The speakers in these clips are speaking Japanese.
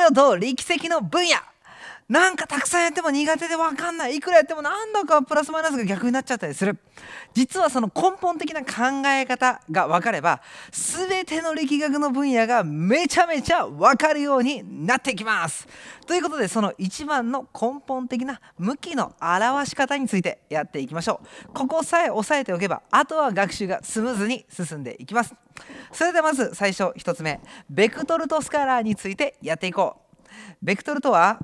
領と力石の分野なんかたくさんやっても苦手で分かんないいくらやってもなんだかプラスマイナスが逆になっちゃったりする実はその根本的な考え方が分かれば全ての力学の分野がめちゃめちゃ分かるようになってきますということでその一番の根本的な向きの表し方についてやっていきましょうここさえ押さえておけばあとは学習がスムーズに進んでいきますそれではまず最初1つ目ベクトルとスカラーについてやっていこうベクトルとは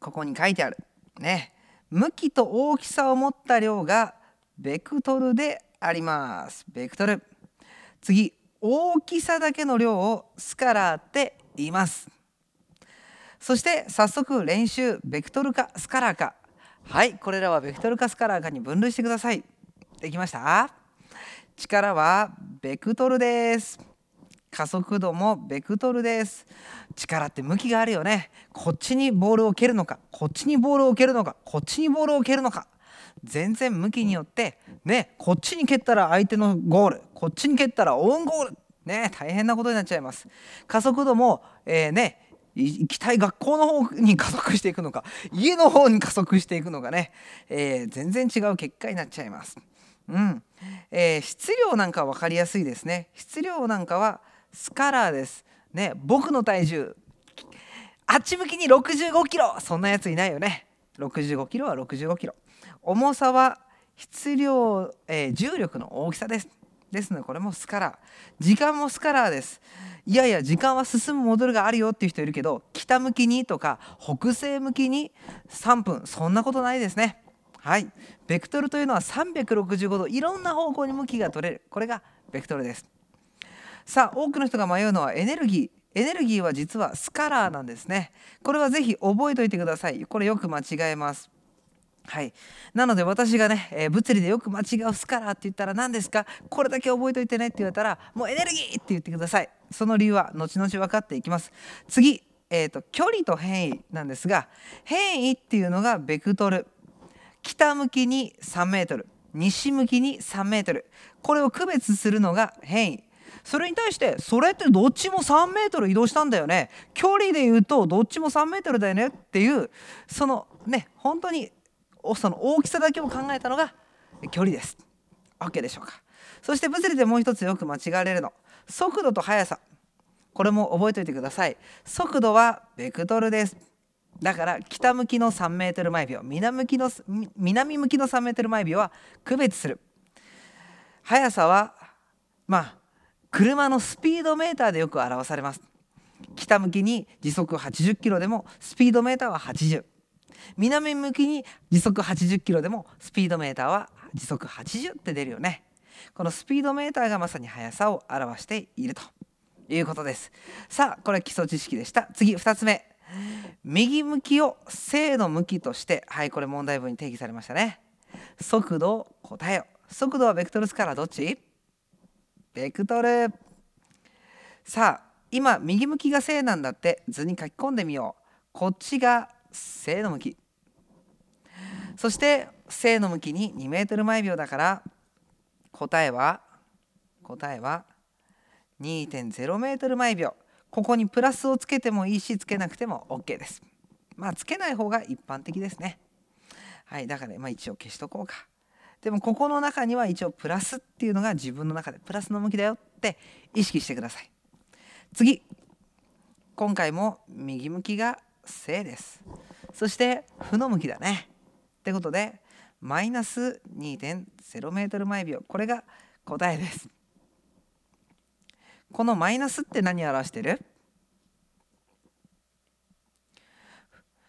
ここに書いてあるね向きと大きさを持った量がベクトルでありますベクトル次大きさだけの量をスカラーって言いますそして早速練習ベクトルかスカラーかはいこれらはベクトルかスカラーかに分類してくださいできました力はベクトルです加速度もベクトルです力って向きがあるよねこっちにボールを蹴るのかこっちにボールを蹴るのかこっちにボールを蹴るのか全然向きによってねこっちに蹴ったら相手のゴールこっちに蹴ったらオウンゴールね大変なことになっちゃいます加速度も、えー、ね行きたい学校の方に加速していくのか家の方に加速していくのかね、えー、全然違う結果になっちゃいます。うんえー、質量なんか分かりやすいですね質量なんかはスカラーです。ね、僕の体重あっち向きに65キロそんなやついないよね65キロは65キロ重さは質量、えー、重力の大きさですですのでこれもスカラー時間もスカラーですいやいや時間は進む戻るがあるよっていう人いるけど北向きにとか北西向きに3分そんなことないですねはいベクトルというのは365度いろんな方向に向きが取れるこれがベクトルですさあ多くの人が迷うのはエネルギーエネルギーは実はスカラーなんですねこれはぜひ覚えておいてくださいこれよく間違えますはい、なので私がね、えー、物理でよく間違うスカラーって言ったら何ですかこれだけ覚えといてねって言われたらもうエネルギーって言ってくださいその理由は後々分かっていきます次、えーと、と距離と変異なんですが変異っていうのがベクトル北向きに3 m 西向きに3 m これを区別するのが変異それに対してそれってどっちも3メートル移動したんだよね距離で言うとどっちも3メートルだよねっていうそのね本当にその大きさだけを考えたのが距離です。OK でしょうか。そして物理でもう一つよく間違われるの速度と速さこれも覚えておいてください速度はベクトルですだから北向きの3ル毎秒南向きの南向きの3ル毎秒は区別する速さはまあ車のスピードメーターでよく表されます北向きに時速80キロでもスピードメーターは80南向きに時速80キロでもスピードメーターは時速80って出るよねこのスピードメーターがまさに速さを表しているということですさあこれ基礎知識でした次2つ目右向きを正の向きとしてはいこれ問題文に定義されましたね速度を答えよ速度はベクトルスからどっちベクトルさあ今右向きが正なんだって図に書き込んでみようこっちが正の向きそして正の向きに 2m 毎秒だから答えは答えは2 0メートル毎秒ここにプラスをつけてもいいしつけなくても OK ですまあつけない方が一般的ですねはいだから、今一応消しとこうかでもここの中には一応プラスっていうのが自分の中でプラスの向きだよって意識してください次今回も右向きが正ですそして負の向きだねってことでマイナス 2.0m 毎秒これが答えですこのマイナスって何を表してる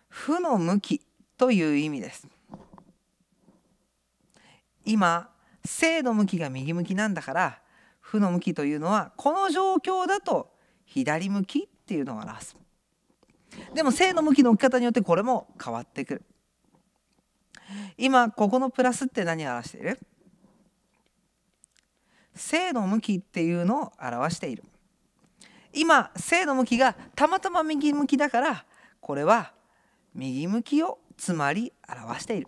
負の向きという意味です今正の向きが右向きなんだから負の向きというのはこの状況だと左向きっていうのを表すでも正の向きの置き方によってこれも変わってくる今ここのプラスって何を表している正の向きっていうのを表している今正の向きがたまたま右向きだからこれは右向きをつまり表している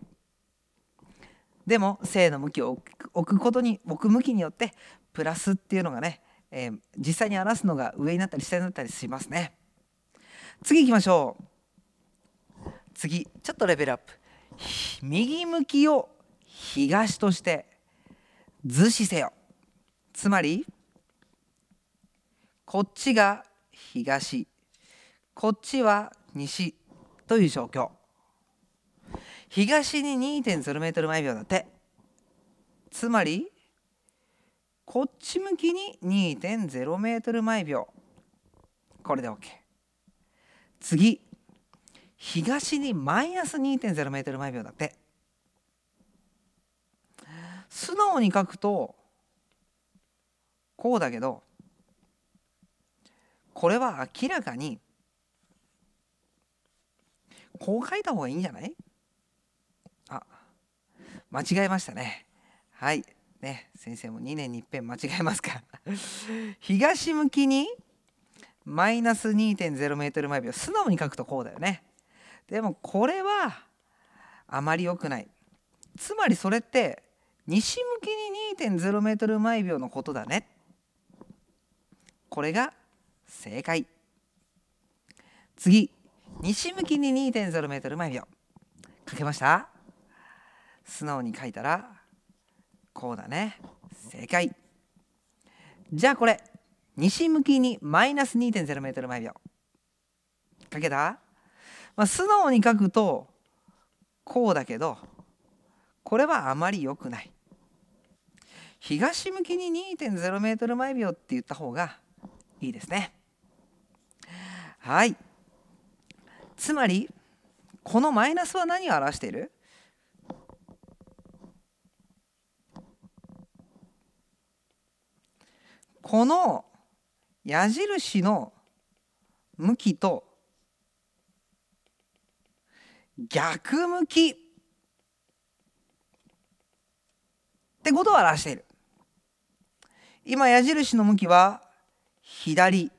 でも正の向きを置くことに置く向きによってプラスっていうのがね、えー、実際に表すのが上になったり下になったりしますね次行きましょう次ちょっとレベルアップ右向きを東として図示せよつまりこっちが東こっちは西という状況東に2.0メートル毎秒だってつまりこっち向きに2.0メートル毎秒これで OK 次東にマイナス2.0メートル毎秒だって素直に書くとこうだけどこれは明らかにこう書いた方がいいんじゃない間違えましたねはいね先生も2年に一遍間違えますから 東向きにマイナス2.0メートル毎秒素直に書くとこうだよねでもこれはあまり良くないつまりそれって西向きに2.0メートル毎秒のことだねこれが正解次西向きに2.0メートル毎秒書けました素直に書いたらこうだね正解じゃあこれ西向きにマイナス 2.0m 毎秒書けた、まあ、素直に書くとこうだけどこれはあまり良くない東向きに 2.0m 毎秒って言った方がいいですねはいつまりこのマイナスは何を表しているこの矢印の向きと逆向きってことを表している今矢印の向きは左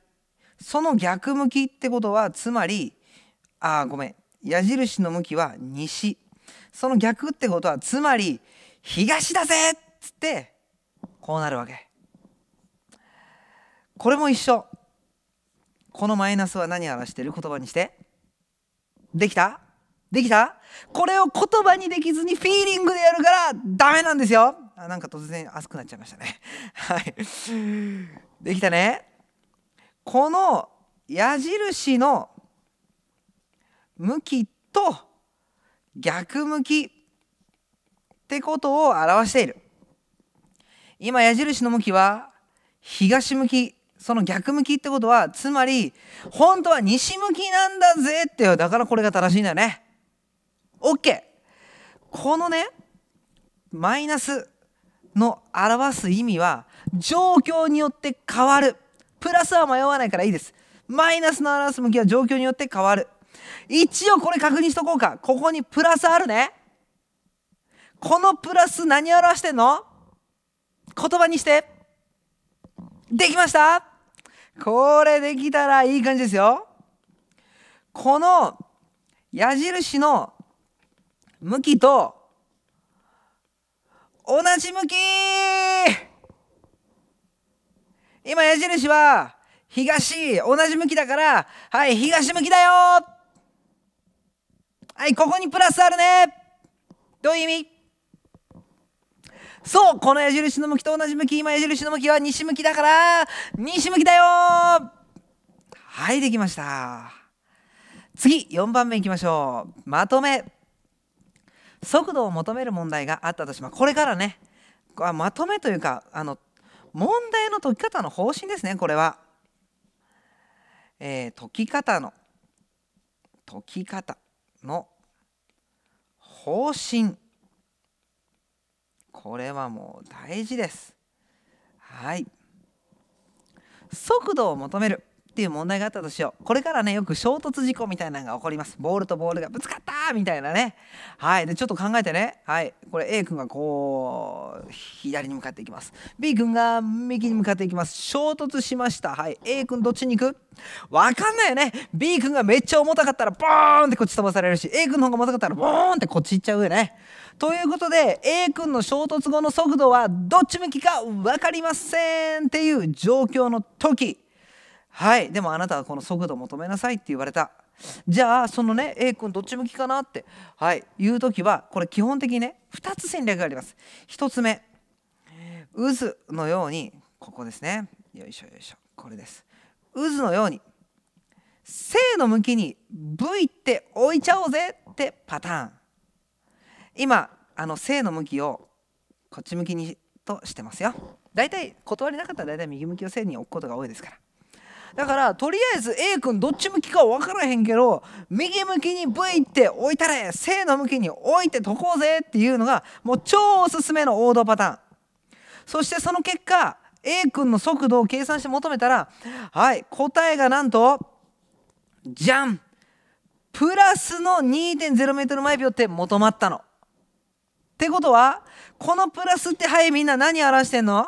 その逆向きってことはつまりあごめん矢印の向きは西その逆ってことはつまり東だぜっつってこうなるわけ。これも一緒このマイナスは何を表している言葉にしてできたできたこれを言葉にできずにフィーリングでやるからダメなんですよあなんか突然熱くなっちゃいましたね はいできたねこの矢印の向きと逆向きってことを表している今矢印の向きは東向きその逆向きってことはつまり本当は西向きなんだぜってだからこれが正しいんだよね。OK このねマイナスの表す意味は状況によって変わるプラスは迷わないからいいですマイナスの表す向きは状況によって変わる一応これ確認しとこうかここにプラスあるねこのプラス何表してんの言葉にしてできましたこれできたらいい感じですよ。この矢印の向きと同じ向き今矢印は東同じ向きだからはい東向きだよはいここにプラスあるねどういう意味そうこの矢印の向きと同じ向き今矢印の向きは西向きだから西向きだよはいできました次4番目いきましょうまとめ速度を求める問題があったとしますこれからねまとめというかあの問題の解き方の方針ですねこれは、えー、解き方の解き方の方針これはもう大事ですはい速度を求めるっていう問題があったとしようこれからねよく衝突事故みたいなのが起こりますボールとボールがぶつかったみたいなねはいでちょっと考えてねはいこれ A 君がこう左に向かっていきます B 君が右に向かっていきます衝突しましたはい A 君どっちに行くわかんないよね B 君がめっちゃ重たかったらボーンってこっち飛ばされるし A 君の方が重たかったらボーンってこっち行っちゃうよねということで A 君の衝突後の速度はどっち向きか分かりませんっていう状況の時はいでもあなたはこの速度求めなさいって言われたじゃあそのね A 君どっち向きかなってはい言う時はこれ基本的にね2つ戦略があります1つ目渦のようにここですねよいしょよいしょこれです渦のように正の向きに V って置いちゃおうぜってパターン今あの正の向きをこっち向きにとしてますよ大体断りなかったら大体右向きを正に置くことが多いですからだからとりあえず A 君どっち向きか分からへんけど右向きに V って置いたれ正の向きに置いてとこうぜっていうのがもう超おすすめの王道パターンそしてその結果 A 君の速度を計算して求めたらはい答えがなんとじゃんプラスの 2.0m 毎秒って求まったの。ってことはこのプラスってはいみんな何表してんの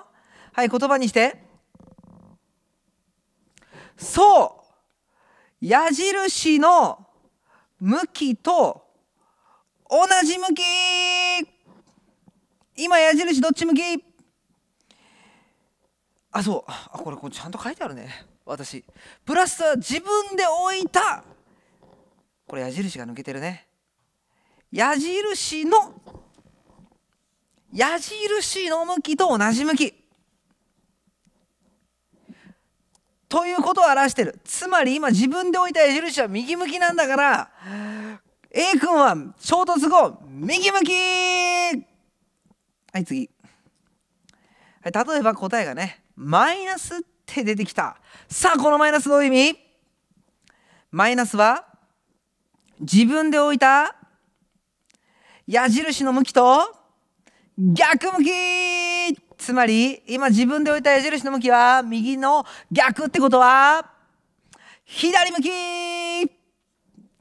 はい言葉にしてそう矢印の向きと同じ向き今矢印どっち向きあそうあこれこれちゃんと書いてあるね私プラスは自分で置いたこれ矢印が抜けてるね矢印の矢印の向きと同じ向きということを表してるつまり今自分で置いた矢印は右向きなんだから A 君は衝突後右向きはい次、はい、例えば答えがねマイナスって出てきたさあこのマイナスどういう意味マイナスは自分で置いた矢印の向きと逆向きつまり今自分で置いた矢印の向きは右の逆ってことは左向き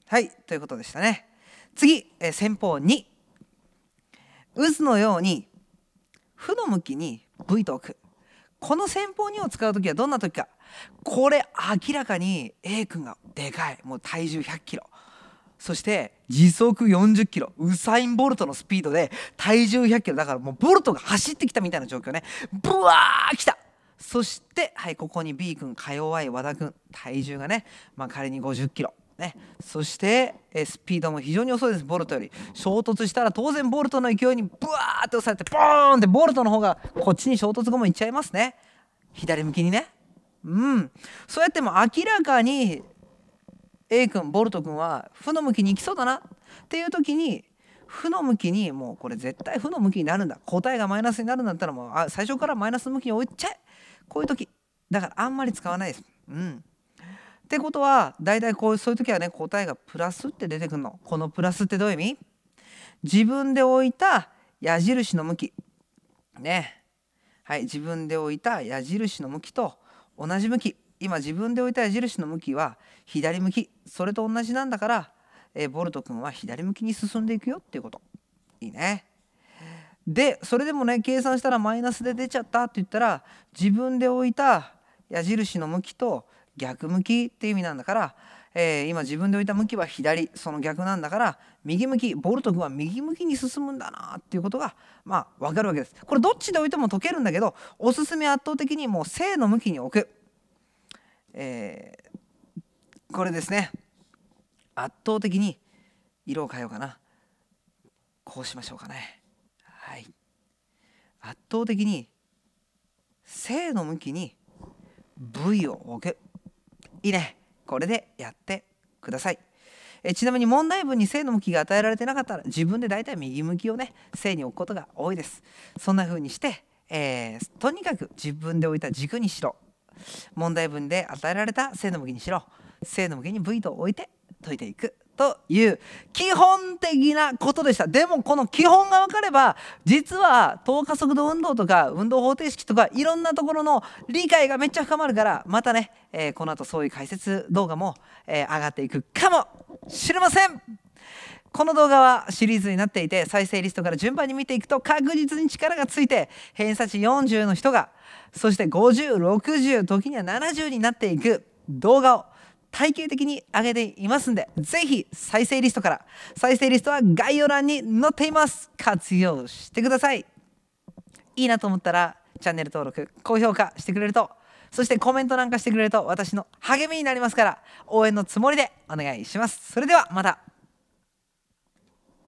はいということでしたね次、えー、先方2渦のように負の向きに V と置くこの先方2を使う時はどんな時かこれ明らかに A 君がでかいもう体重1 0 0キロそして時速40キロウサイン・ボルトのスピードで体重100キロだからもうボルトが走ってきたみたいな状況ねブワー来たそしてはいここに B 君か弱い和田君体重がね、まあ、仮に50キロね、そしてえスピードも非常に遅いですボルトより衝突したら当然ボルトの勢いにブワーって押されてボーンってボルトの方がこっちに衝突後もいっちゃいますね左向きにねうんそうやっても明らかに A 君ボルト君は負の向きに行きそうだなっていう時に負の向きにもうこれ絶対負の向きになるんだ答えがマイナスになるんだったらもうあ最初からマイナス向きに置いちゃえこういう時だからあんまり使わないです。うん、ってことは大体こうそういう時はね答えがプラスって出てくるの。このプラスってどういう意味自分で置いた矢印の向きねはい自分で置いた矢印の向きと同じ向き今自分で置いた矢印の向きは左向きそれと同じなんだから、えー、ボルト君は左向きに進んでいくよっていうこといいねでそれでもね計算したらマイナスで出ちゃったって言ったら自分で置いた矢印の向きと逆向きって意味なんだから、えー、今自分で置いた向きは左その逆なんだから右向きボルト君は右向きに進むんだなっていうことがまあ分かるわけです。これどっちで置いても解けるんだけどおすすめ圧倒的にもう正の向きに置く。えー、これですね圧倒的に色を変えようかなこうしましょうかねはい圧倒的に正の向きに V を置くいいねこれでやってくださいえちなみに問題文に正の向きが与えられてなかったら自分で大体右向きをね正に置くことが多いですそんな風にして、えー、とにかく自分で置いた軸にしろ問題文で与えられた正の向きにしろ正の向きに V と置いて解いていくという基本的なことでしたでもこの基本が分かれば実は等加速度運動とか運動方程式とかいろんなところの理解がめっちゃ深まるからまたね、えー、この後そういう解説動画も、えー、上がっていくかもしれませんこの動画はシリーズになっていて再生リストから順番に見ていくと確実に力がついて偏差値40の人がそして5060時には70になっていく動画を体系的に上げていますんで是非再生リストから再生リストは概要欄に載っています活用してくださいいいなと思ったらチャンネル登録高評価してくれるとそしてコメントなんかしてくれると私の励みになりますから応援のつもりでお願いしますそれではまた